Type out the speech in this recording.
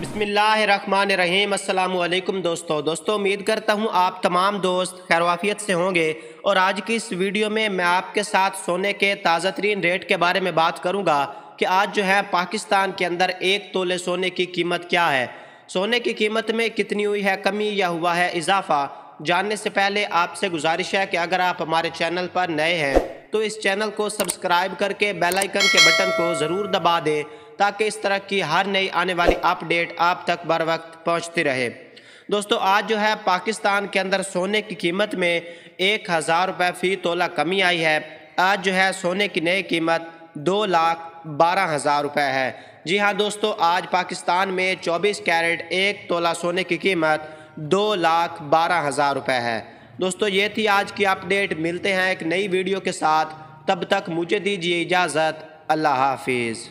बसमीम दोस्तों दोस्तों उम्मीद करता हूँ आप तमाम दोस्त खैरवाफियत से होंगे और आज की इस वीडियो में मैं आपके साथ सोने के ताज़ा तरीन रेट के बारे में बात करूँगा कि आज जो है पाकिस्तान के अंदर एक तोले सोने की कीमत क्या है सोने की कीमत में कितनी हुई है कमी या हुआ है इजाफा जानने से पहले आपसे गुजारिश है कि अगर आप हमारे चैनल पर नए हैं तो इस चैनल को सब्सक्राइब करके बेल आइकन के बटन को ज़रूर दबा दें ताकि इस तरह की हर नई आने वाली अपडेट आप तक बर वक्त पहुँचती रहे दोस्तों आज जो है पाकिस्तान के अंदर सोने की कीमत में एक हज़ार रुपये फ़ी तोला कमी आई है आज जो है सोने की नई कीमत दो लाख बारह हज़ार रुपये है जी हाँ दोस्तों आज पाकिस्तान में चौबीस कैरेट एक तोला सोने की कीमत दो लाख बारह हज़ार रुपये है दोस्तों ये थी आज की अपडेट मिलते हैं एक नई वीडियो के साथ तब तक मुझे दीजिए इजाज़त अल्लाह हाफिज़